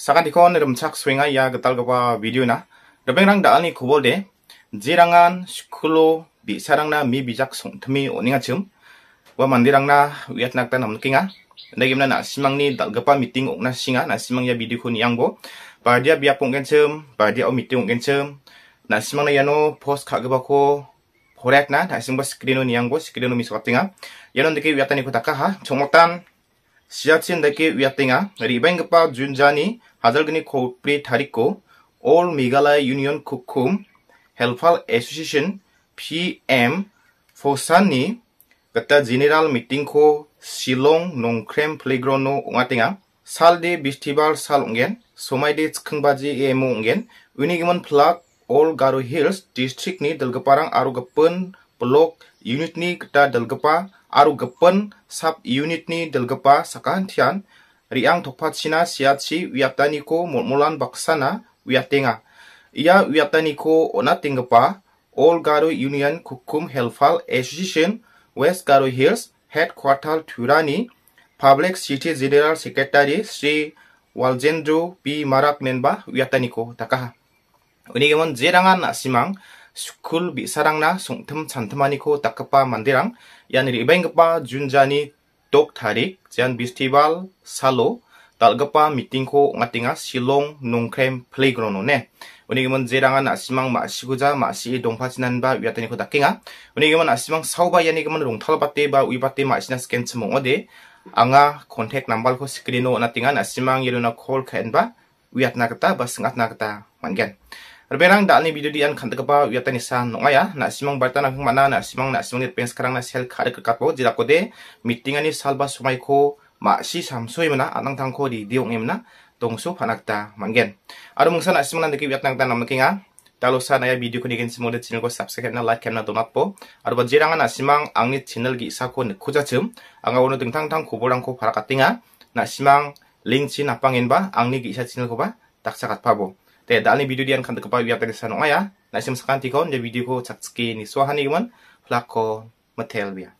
saka dikon cak swinga ya getal gawa video na Dapeng rang daal ni kubol de jirangan skulo bi sarang na mi bijak song songtmi oninga cium. wa mandirang na wiat nak tan hamkinga gimna na simang ni dal miting meeting na singa na simang ya video kun yang bo ba dia pung gen cium. ba dia o meeting gen cium. na simang na yano post kak gawa ko Horek na na simba skrino ni yang bo skrino mi sotinga yano ndike kota kaha. takaha chomotan सियान् दे उयाङा ऋणा जुनजा नि हजुरगिनी तारकको all Meghalaya union कुकुम helper association पीएम फौसानी जेनरल मीङको शिलङ नङक्रेम प्लेग्राउन्ड उहाँटेङा साल दे विष्टिबार साल ओङगेन समये चिखुबजी एमओ अङ्गेन उनी प्लाक अल्ड गो हिल्ल डिस्ट्रिक्ट दलगपापार ब्लक युनिटा दलगपा aru gepen sub delgepa sakahan sakahantian riang tokpatsina siatsi uyataniko mulmulan baksana wiatenga Ia ona tinggepa All Garo Union Kukum Helfal Association West Garo Hills Headquarter Turani Public City General Secretary Sri Waljendro P. Marak Nenba uyataniko takaha. Unigemon jerangan nasimang 스쿨 미사랑나 송틈 찬틈하니코 따급바 만디랑 야니리 이뱅급바 준자니 독타리 제안 비스티발 살로 talgapa mitingko ngatinga silong nongkrem playground ne unigimon jerangan asimang masiguja masi dongpa chinan ba wiatani ko dakinga unigimon asimang sauba yanigimon rongthal batte ba uibate masina scan chmong ode anga contact number ko screen no natinga asimang yeluna call khain ba wiatna kata ba singatna kata mangen Berberang dak ni video dian kan tekapa wiatan isan nonga nak simang bartan ang mana nak simang nak simang pen sekarang nak sel kare kekat bo jila kode meeting ani salba sumai ko ma si samsoi mana anang tang ko di diong emna tongso panakta mangen adu mungsa nak simang nanti wiatan tan nam kinga Kalau sa naya video kuni gen simode channel ko subscribe na like na donat po. Arba jiranga na simang angni channel gi isa ko nikuja chum. Anga wono tang tang kuborang ko parakatinga. Na simang link chin apangin ba angni gi isa channel ko ba taksakat pabo te dalni video dian kan tekepa wiya tekesa no nah, ya na sim sakan tikon de video ko chak ski ni so hani flako matel wiya